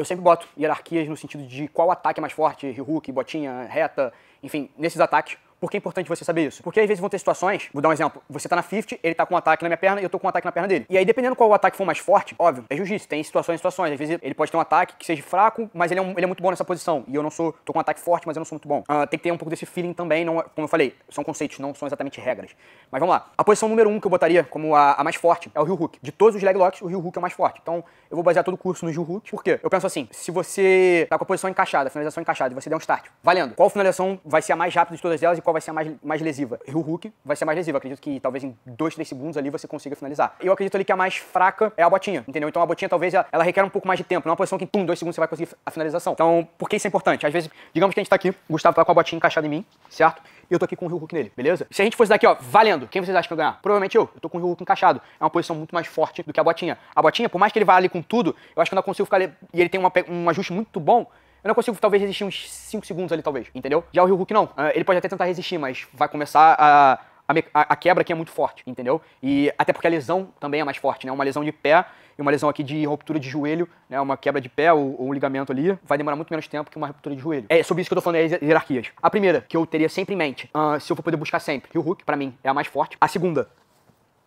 eu sempre boto hierarquias no sentido de qual ataque é mais forte, hook, botinha, reta, enfim, nesses ataques por que é importante você saber isso? Porque às vezes vão ter situações, vou dar um exemplo, você tá na 50, ele tá com um ataque na minha perna e eu tô com um ataque na perna dele. E aí, dependendo qual o ataque for mais forte, óbvio, é jiu-jitsu, tem situações e situações. Às vezes ele pode ter um ataque que seja fraco, mas ele é, um, ele é, muito bom nessa posição. E eu não sou, tô com um ataque forte, mas eu não sou muito bom. Uh, tem que ter um pouco desse feeling também, não, é, como eu falei, são conceitos, não são exatamente regras. Mas vamos lá. A posição número 1 um que eu botaria como a, a mais forte é o Rio Hook. De todos os leg locks, o Rio Hook é o mais forte. Então, eu vou basear todo o curso no Rio Hook, porque eu penso assim, se você tá com a posição encaixada, a finalização encaixada, e você der um start, valendo. Qual finalização vai ser a mais rápida de todas elas e qual qual vai ser a mais, mais lesiva. E o Hulk vai ser a mais lesiva. acredito que talvez em 2, 3 segundos ali você consiga finalizar. Eu acredito ali que a mais fraca é a botinha, entendeu? Então a botinha talvez ela, ela requer um pouco mais de tempo. Não é uma posição que, pum, 2 segundos você vai conseguir a finalização. Então, por que isso é importante? Às vezes, digamos que a gente tá aqui, o Gustavo tá com a botinha encaixada em mim, certo? E eu tô aqui com o Hulk nele, beleza? Se a gente fosse daqui, ó, valendo, quem vocês acham que vai ganhar? Provavelmente eu. Eu tô com o Hulk encaixado. É uma posição muito mais forte do que a botinha. A botinha, por mais que ele vá ali com tudo, eu acho que eu não consigo ficar ali. E ele tem uma, um ajuste muito bom eu não consigo, talvez, resistir uns 5 segundos ali, talvez, entendeu? Já o Ryu Hulk não. Ah, ele pode até tentar resistir, mas vai começar a. A, a quebra aqui é muito forte, entendeu? E até porque a lesão também é mais forte, né? Uma lesão de pé e uma lesão aqui de ruptura de joelho, né? Uma quebra de pé ou, ou um ligamento ali, vai demorar muito menos tempo que uma ruptura de joelho. É sobre isso que eu tô falando, é hierarquias. A primeira, que eu teria sempre em mente, uh, se eu for poder buscar sempre, o Hulk, pra mim, é a mais forte. A segunda,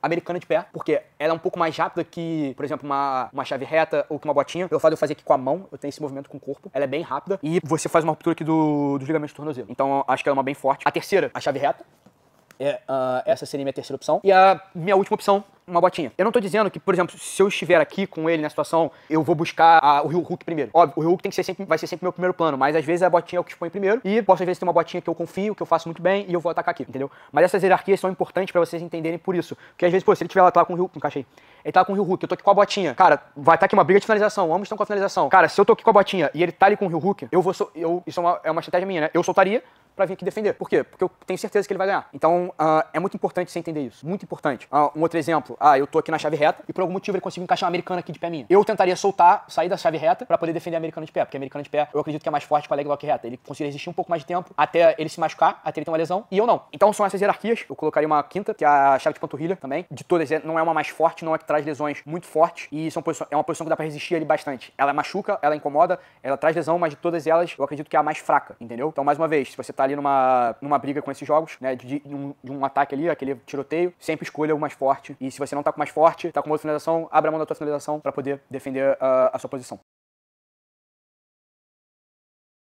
americana de pé, porque ela é um pouco mais rápida que, por exemplo, uma, uma chave reta ou que uma botinha. Pelo fato de eu fazer aqui com a mão, eu tenho esse movimento com o corpo. Ela é bem rápida e você faz uma ruptura aqui do, dos ligamentos do tornozelo. Então acho que ela é uma bem forte. A terceira, a chave reta. É, uh, essa seria a minha terceira opção. E a minha última opção uma botinha. Eu não tô dizendo que, por exemplo, se eu estiver aqui com ele na situação, eu vou buscar a, o Rio Hulk primeiro. Óbvio, o Rio Hulk tem que ser sempre, vai ser sempre meu primeiro plano, mas às vezes a botinha é o que expõe primeiro e posso às vezes ter uma botinha que eu confio, que eu faço muito bem e eu vou atacar aqui, entendeu? Mas essas hierarquias são importantes para vocês entenderem por isso. Porque às vezes, pô, se ele tiver lá, lá tá com o Rio, encaixa aí ele tá com o Rio Hulk, eu tô aqui com a botinha. Cara, vai estar tá aqui uma briga de finalização, ambos estão com a finalização. Cara, se eu tô aqui com a botinha e ele tá ali com o Rio Hulk, eu vou. So eu, isso é uma, é uma estratégia minha, né? Eu soltaria, para vir aqui defender. Por quê? Porque eu tenho certeza que ele vai ganhar. Então, uh, é muito importante você entender isso. Muito importante. Uh, um outro exemplo. Ah, eu tô aqui na chave reta e por algum motivo ele conseguiu encaixar uma americana aqui de pé minha. Eu tentaria soltar, sair da chave reta para poder defender a americana de pé, porque a americana de pé eu acredito que é mais forte com a leg lock reta. Ele conseguiria resistir um pouco mais de tempo até ele se machucar, até ele ter uma lesão, e eu não. Então, são essas hierarquias. Eu colocaria uma quinta, que é a chave de panturrilha também. De todas, é, não é uma mais forte, não é que traz lesões muito fortes e são é uma posição que dá para resistir ali bastante. Ela machuca, ela incomoda, ela traz lesão, mas de todas elas, eu acredito que é a mais fraca, entendeu? Então, mais uma vez, se você tá ali numa, numa briga com esses jogos, né, de, de, um, de um ataque ali, aquele tiroteio, sempre escolha o mais forte. E se você não tá com o mais forte, tá com outra finalização, abra a mão da tua finalização para poder defender uh, a sua posição.